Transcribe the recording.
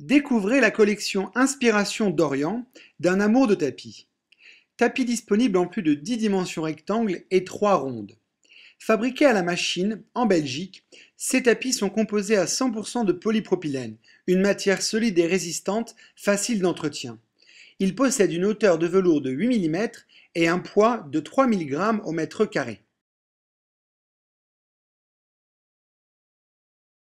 Découvrez la collection Inspiration d'Orient d'un amour de tapis. Tapis disponible en plus de 10 dimensions rectangles et 3 rondes. Fabriqués à la machine, en Belgique, ces tapis sont composés à 100% de polypropylène, une matière solide et résistante, facile d'entretien. Ils possèdent une hauteur de velours de 8 mm et un poids de 3000 g au mètre carré.